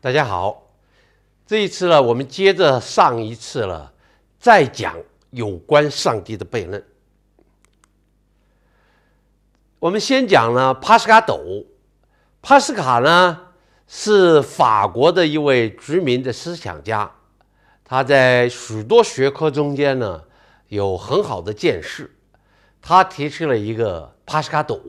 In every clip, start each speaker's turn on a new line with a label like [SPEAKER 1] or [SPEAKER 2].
[SPEAKER 1] 大家好，这一次呢，我们接着上一次了，再讲有关上帝的悖论。我们先讲呢，帕斯卡斗。帕斯卡呢是法国的一位知名的思想家，他在许多学科中间呢有很好的见识。他提出了一个帕斯卡斗，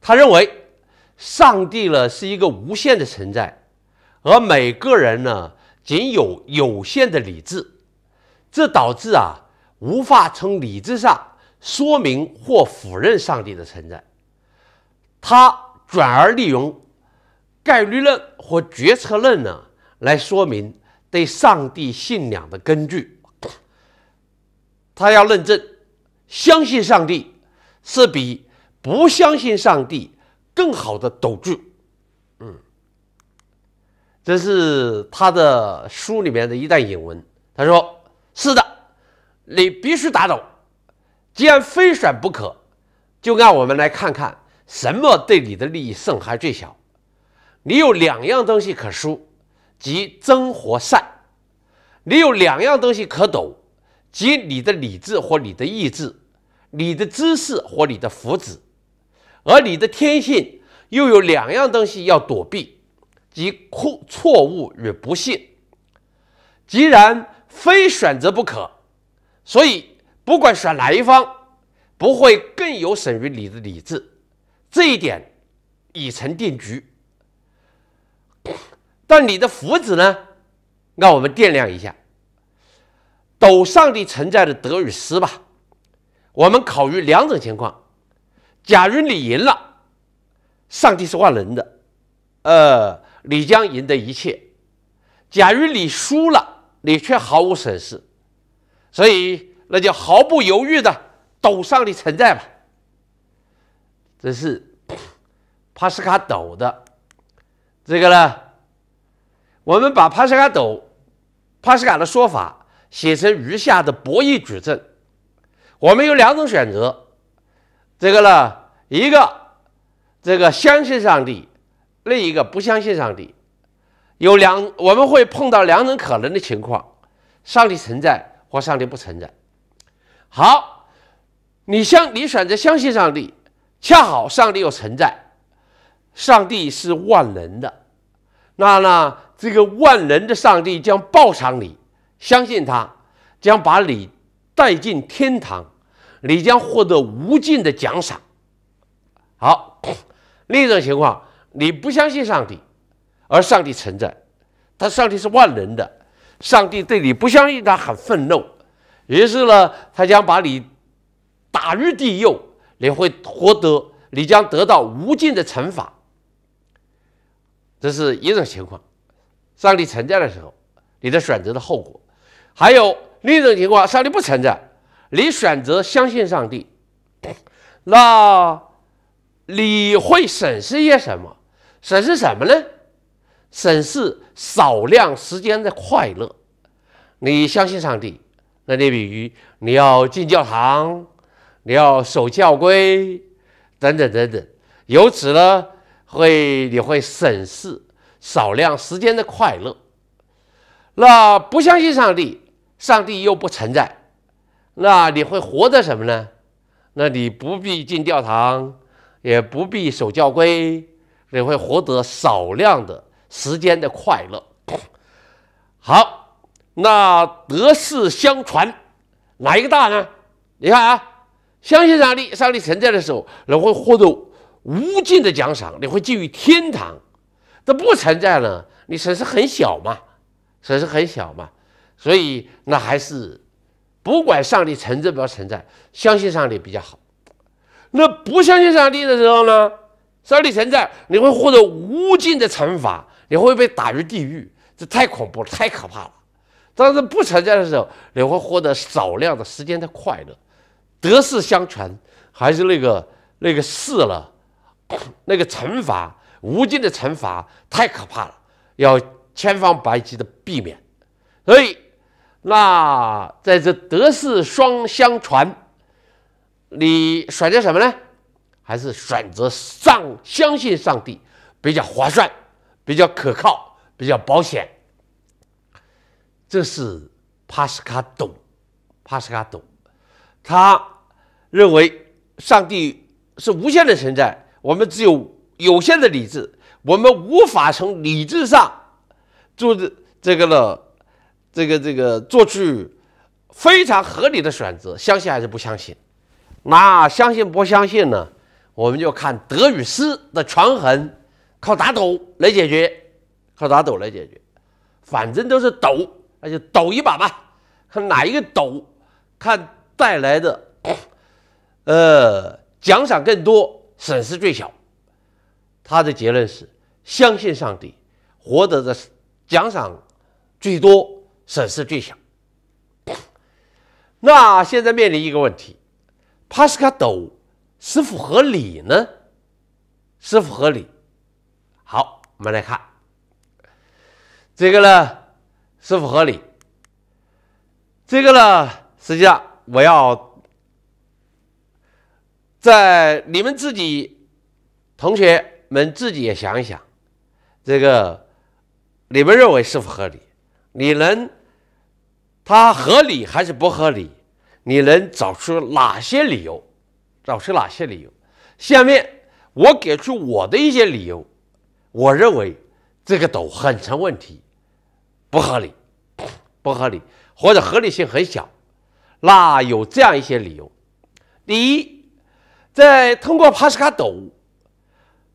[SPEAKER 1] 他认为上帝呢是一个无限的存在。而每个人呢，仅有有限的理智，这导致啊，无法从理智上说明或否认上帝的存在。他转而利用概率论或决策论呢，来说明对上帝信仰的根据。他要论证，相信上帝是比不相信上帝更好的赌注。这是他的书里面的一段引文，他说：“是的，你必须打倒，既然非选不可，就让我们来看看什么对你的利益损害最小。你有两样东西可输，即真和善；你有两样东西可赌，即你的理智或你的意志，你的知识或你的福祉。而你的天性又有两样东西要躲避。”及错错误与不幸，既然非选择不可，所以不管选哪一方，不会更有损于你的理智，这一点已成定局。但你的福祉呢？让我们掂量一下，斗上帝存在的得与失吧。我们考虑两种情况：假如你赢了，上帝是万能的，呃。你将赢得一切。假如你输了，你却毫无损失，所以那就毫不犹豫的赌上帝存在吧。这是帕斯卡抖的。这个呢，我们把帕斯卡抖帕斯卡的说法写成如下的博弈矩阵。我们有两种选择。这个呢，一个这个相信上帝。另一个不相信上帝，有两我们会碰到两种可能的情况：上帝存在或上帝不存在。好，你相你选择相信上帝，恰好上帝又存在，上帝是万能的，那那这个万能的上帝将报偿你，相信他将把你带进天堂，你将获得无尽的奖赏。好，另一种情况。你不相信上帝，而上帝存在，他上帝是万能的，上帝对你不相信，他很愤怒，于是呢，他将把你打入地狱，你会获得，你将得到无尽的惩罚。这是一种情况，上帝存在的时候，你的选择的后果。还有另一种情况，上帝不存在，你选择相信上帝，那你会损失些什么？审视什么呢？审视少量时间的快乐。你相信上帝，那你比如你要进教堂，你要守教规，等等等等。由此呢，会你会审视少量时间的快乐。那不相信上帝，上帝又不存在，那你会活得什么呢？那你不必进教堂，也不必守教规。你会获得少量的时间的快乐。好，那德势相传，哪一个大呢？你看啊，相信上帝，上帝存在的时候，人会获得无尽的奖赏，你会进入天堂；，这不存在呢，你损失很小嘛，损失很小嘛。所以，那还是不管上帝存不存在，相信上帝比较好。那不相信上帝的时候呢？只要你存在，你会获得无尽的惩罚，你会被打入地狱，这太恐怖了，太可怕了。但是不存在的时候，你会获得少量的时间的快乐。德失相传，还是那个那个事了，那个惩罚，无尽的惩罚，太可怕了，要千方百计的避免。所以，那在这德失双相传，你甩掉什么呢？还是选择上相信上帝比较划算，比较可靠，比较保险。这是帕斯卡懂，帕斯卡懂。他认为上帝是无限的存在，我们只有有限的理智，我们无法从理智上做这个了，这个这个做出非常合理的选择，相信还是不相信？那相信不相信呢？我们就看德与失的权衡，靠打赌来解决，靠打赌来解决，反正都是赌，那就赌一把吧，看哪一个赌，看带来的，呃，奖赏更多，损失最小。他的结论是相信上帝，获得的奖赏最多，损失最小。那现在面临一个问题，帕斯卡斗。是否合理呢？是否合理？好，我们来看这个呢，是否合理？这个呢，实际上我要在你们自己同学们自己也想一想，这个你们认为是否合理？你能它合理还是不合理？你能找出哪些理由？表示哪些理由？下面我给出我的一些理由。我认为这个斗很成问题，不合理，不合理，或者合理性很小。那有这样一些理由：第一，在通过帕斯卡斗，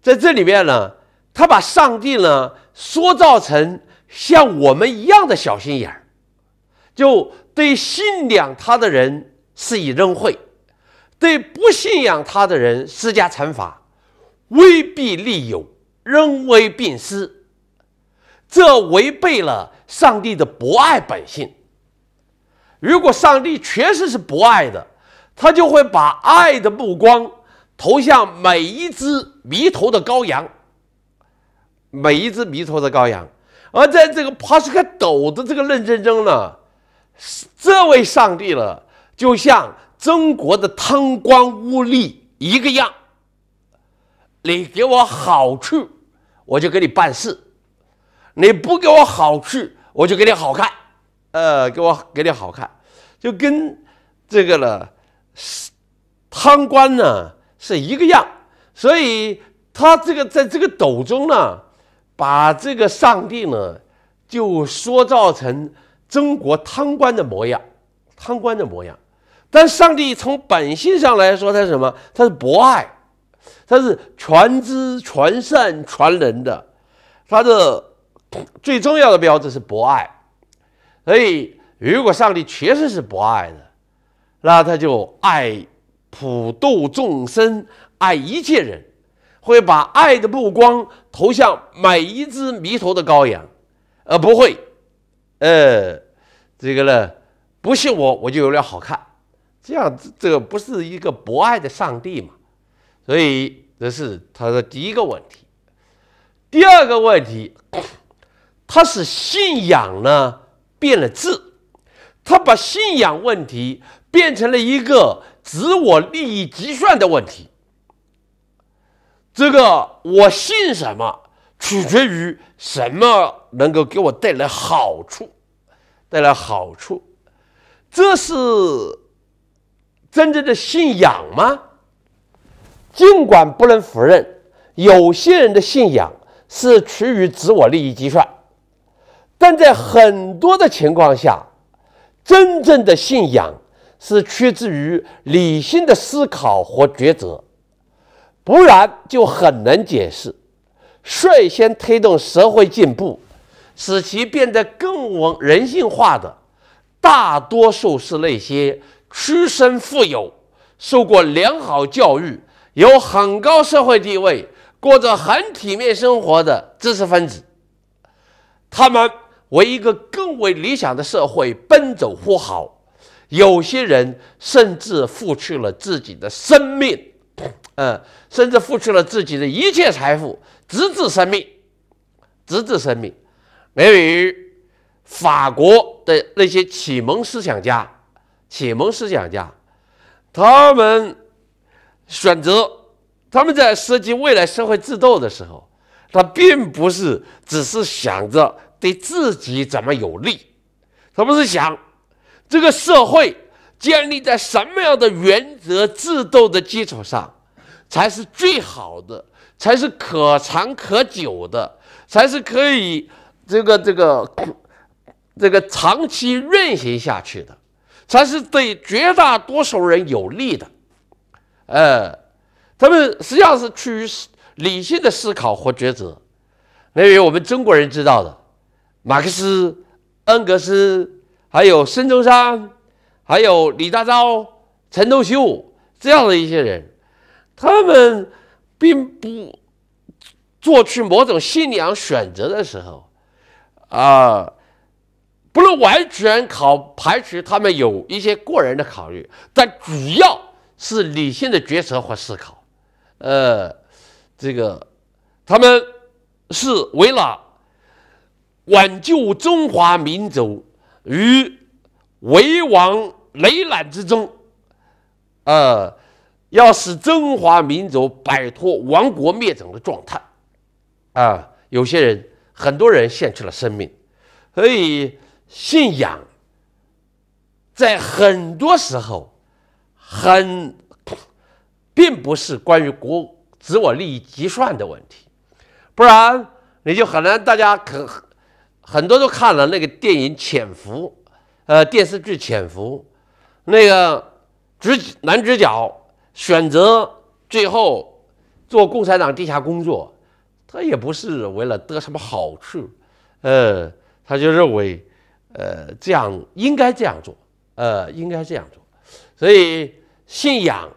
[SPEAKER 1] 在这里面呢，他把上帝呢塑造成像我们一样的小心眼儿，就对信仰他的人施以恩惠。对不信仰他的人施加惩罚，威逼利诱，人为病施，这违背了上帝的博爱本性。如果上帝确实是博爱的，他就会把爱的目光投向每一只迷途的羔羊，每一只迷途的羔羊。而在这个帕斯克抖的这个认真中呢，这位上帝呢，就像。中国的贪官污吏一个样，你给我好处，我就给你办事；你不给我好处，我就给你好看。呃，给我给你好看，就跟这个呢，贪官呢是一个样。所以他这个在这个斗中呢，把这个上帝呢，就塑造成中国贪官的模样，贪官的模样。但上帝从本性上来说，他是什么？他是博爱，他是传知、传善、传仁的。他的最重要的标志是博爱。所以，如果上帝确实是博爱的，那他就爱普度众生，爱一切人，会把爱的目光投向每一只迷途的羔羊。而不会，呃，这个呢，不信我，我就有点好看。这样，这个不是一个博爱的上帝嘛？所以这是他的第一个问题。第二个问题，他是信仰呢变了质，他把信仰问题变成了一个自我利益计算的问题。这个我信什么，取决于什么能够给我带来好处，带来好处，这是。真正的信仰吗？尽管不能否认有些人的信仰是出于自我利益计算，但在很多的情况下，真正的信仰是出自于理性的思考和抉择，不然就很难解释。率先推动社会进步，使其变得更人性化，的大多数是那些。出身富有、受过良好教育、有很高社会地位、过着很体面生活的知识分子，他们为一个更为理想的社会奔走呼号，有些人甚至付去了自己的生命，嗯，甚至付出了自己的一切财富，直至生命，直至生命。由于法国的那些启蒙思想家。启蒙思想家，他们选择他们在设计未来社会制度的时候，他并不是只是想着对自己怎么有利，他们是想这个社会建立在什么样的原则制度的基础上，才是最好的，才是可长可久的，才是可以这个这个这个长期运行下去的。才是对绝大多数人有利的，呃，他们实际上是趋于理性的思考和抉择。因为我们中国人知道的，马克思、恩格斯，还有孙中山，还有李大钊、陈独秀这样的一些人，他们并不做出某种信仰选择的时候，啊。不能完全考排除他们有一些过人的考虑，但主要是理性的决策和思考。呃，这个他们是为了挽救中华民族于危亡、雷卵之中，呃，要使中华民族摆脱亡国灭种的状态，啊，有些人、很多人献出了生命，所以。信仰在很多时候很，并不是关于国自我利益计算的问题，不然你就很难。大家可很多都看了那个电影《潜伏》，呃，电视剧《潜伏》，那个直男主角选择最后做共产党地下工作，他也不是为了得什么好处，呃，他就认为。呃，这样应该这样做，呃，应该这样做，所以信仰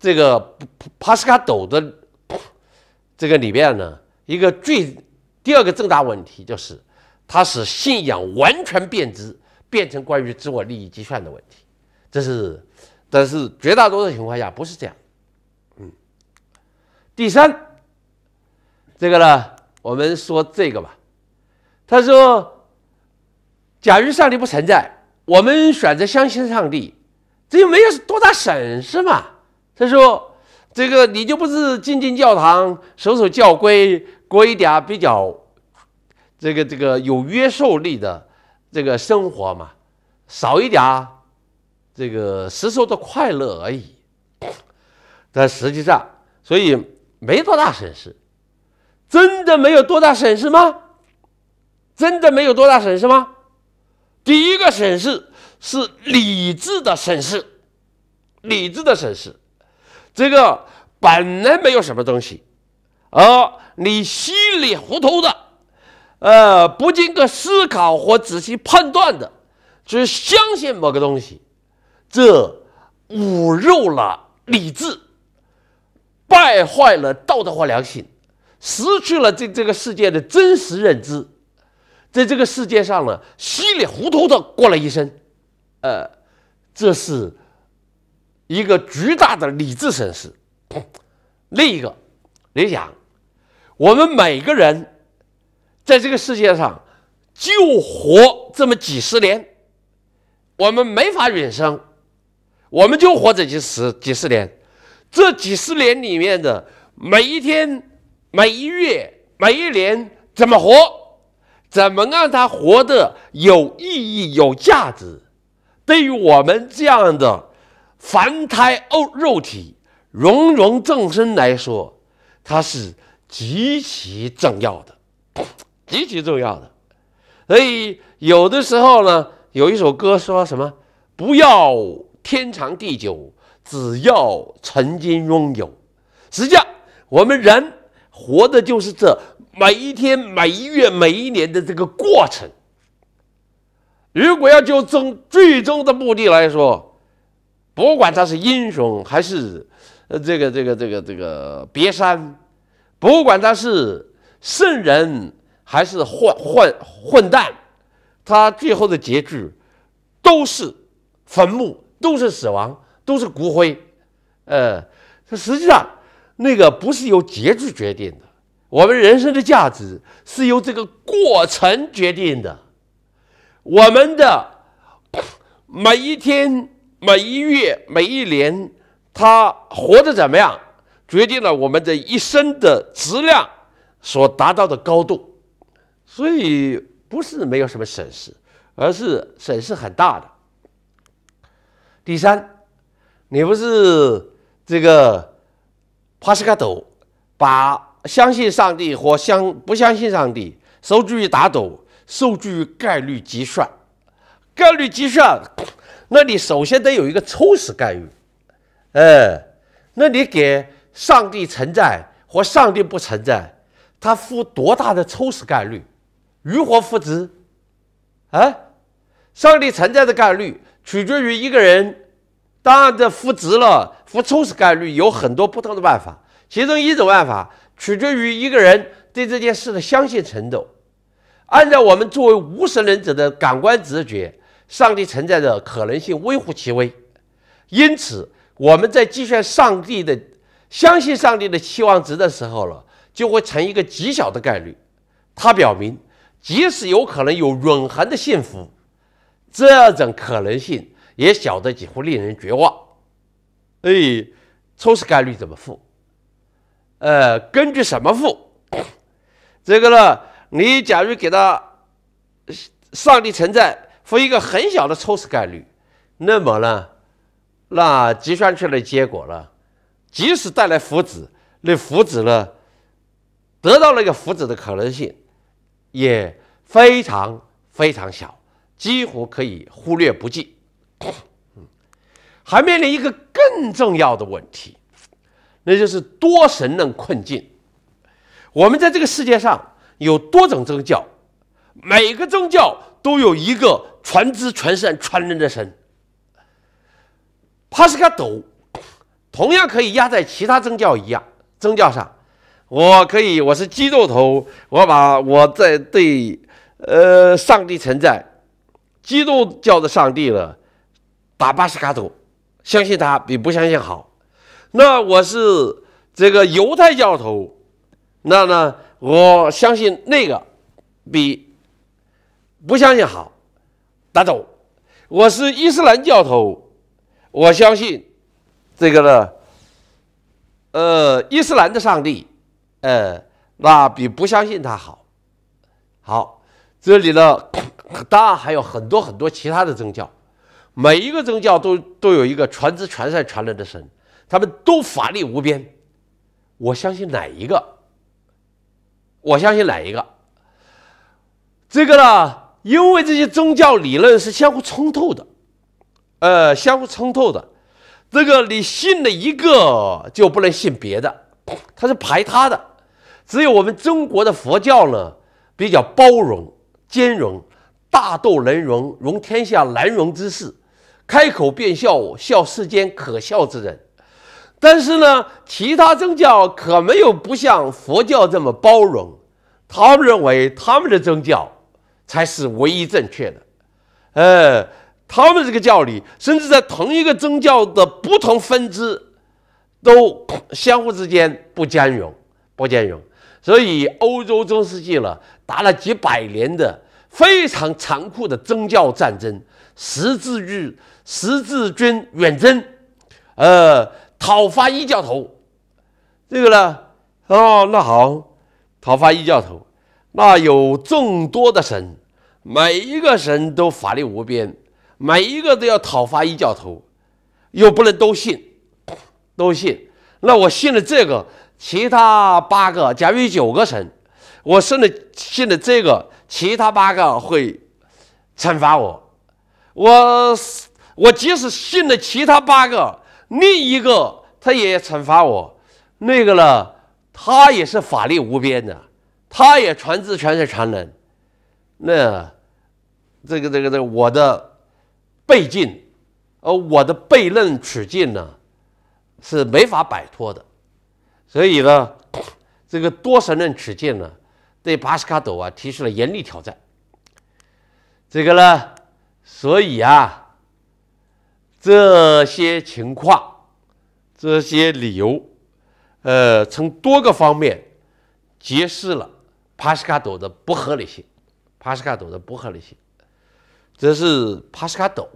[SPEAKER 1] 这个帕斯卡斗的这个里面呢，一个最第二个重大问题就是，它使信仰完全变质，变成关于自我利益计算的问题。这是，但是绝大多数情况下不是这样。嗯，第三，这个呢，我们说这个吧，他说。假如上帝不存在，我们选择相信上帝，这又没有多大损失嘛？他说：“这个你就不是进进教堂、守守教规、过一点比较，这个这个有约束力的这个生活嘛，少一点这个时受的快乐而已。但实际上，所以没多大损失。真的没有多大损失吗？真的没有多大损失吗？”第一个审视是理智的审视，理智的审视，这个本来没有什么东西，而你稀里糊涂的，呃，不经过思考或仔细判断的，去相信某个东西，这侮辱了理智，败坏了道德和良心，失去了这这个世界的真实认知。在这个世界上呢，稀里糊涂的过了一生，呃，这是一个巨大的理智损失。另一个，你想，我们每个人在这个世界上就活这么几十年，我们没法永生，我们就活这几十几十年，这几十年里面的每一天、每一月、每一年怎么活？怎么让他活得有意义、有价值？对于我们这样的凡胎肉肉体、荣荣众生来说，它是极其重要的，极其重要的。所以，有的时候呢，有一首歌说什么：“不要天长地久，只要曾经拥有。”实际上，我们人活的就是这。每一天、每一月、每一年的这个过程，如果要就终最终的目的来说，不管他是英雄还是，呃，这个、这个、这个、这个别山，不管他是圣人还是混混混蛋，他最后的结局都是坟墓，都是死亡，都是骨灰，呃，实际上那个不是由结局决定的。我们人生的价值是由这个过程决定的，我们的每一天、每一月、每一年，他活的怎么样，决定了我们的一生的质量所达到的高度。所以不是没有什么损失，而是损失很大的。第三，你不是这个帕斯卡斗把。相信上帝或相不相信上帝，受制于打赌，受制于概率计算。概率计算，那你首先得有一个抽死概率，哎，那你给上帝存在和上帝不存在，他付多大的抽死概率？如何复值？啊，上帝存在的概率取决于一个人，当然这复值了，付抽死概率有很多不同的办法，其中一种办法。取决于一个人对这件事的相信程度。按照我们作为无神论者的感官直觉，上帝存在的可能性微乎其微。因此，我们在计算上帝的相信上帝的期望值的时候了，就会成一个极小的概率。它表明，即使有可能有永恒的幸福，这种可能性也小得几乎令人绝望。哎，初始概率怎么付？呃，根据什么付？这个呢？你假如给他，上帝存在，付一个很小的初始概率，那么呢？那计算出来结果呢？即使带来福祉，那福祉呢？得到那个福祉的可能性，也非常非常小，几乎可以忽略不计。嗯，还面临一个更重要的问题。那就是多神论困境。我们在这个世界上有多种宗教，每个宗教都有一个传知、传善、传人的神。帕斯卡斗同样可以压在其他宗教一样宗教上。我可以，我是肌肉头，我把我在对，呃，上帝存在，基督教的上帝了，打帕斯卡斗，相信他比不相信好。那我是这个犹太教头，那呢，我相信那个比不相信好。打走。我是伊斯兰教头，我相信这个呢，呃，伊斯兰的上帝，呃，那比不相信他好。好，这里呢，当然还有很多很多其他的宗教，每一个宗教都都有一个传之、传善、传来的神。他们都法力无边，我相信哪一个？我相信哪一个？这个呢？因为这些宗教理论是相互冲突的，呃，相互冲突的。这个你信了一个，就不能信别的，它是排他的。只有我们中国的佛教呢，比较包容、兼容，大肚能容，容天下难容之事；，开口便笑笑世间可笑之人。但是呢，其他宗教可没有不像佛教这么包容。他们认为他们的宗教才是唯一正确的。呃，他们这个教理，甚至在同一个宗教的不同分支，都相互之间不兼容、不兼容。所以，欧洲中世纪了，打了几百年的非常残酷的宗教战争、十字军、十字军远征，呃。讨伐异教头，这个呢？哦，那好，讨伐异教头，那有众多的神，每一个神都法力无边，每一个都要讨伐异教头，又不能都信，都信。那我信了这个，其他八个，假如有九个神，我信了信了这个，其他八个会惩罚我。我我即使信了其他八个。另一个，他也惩罚我，那个呢，他也是法力无边的，他也全知全是全能，那，这个这个这我的背境，呃，我的悖论取境呢，是没法摆脱的，所以呢，这个多神论取境呢，对巴斯卡朵啊提出了严厉挑战，这个呢，所以啊。这些情况，这些理由，呃，从多个方面揭示了帕斯卡抖的不合理性。帕斯卡抖的不合理性，这是帕斯卡抖。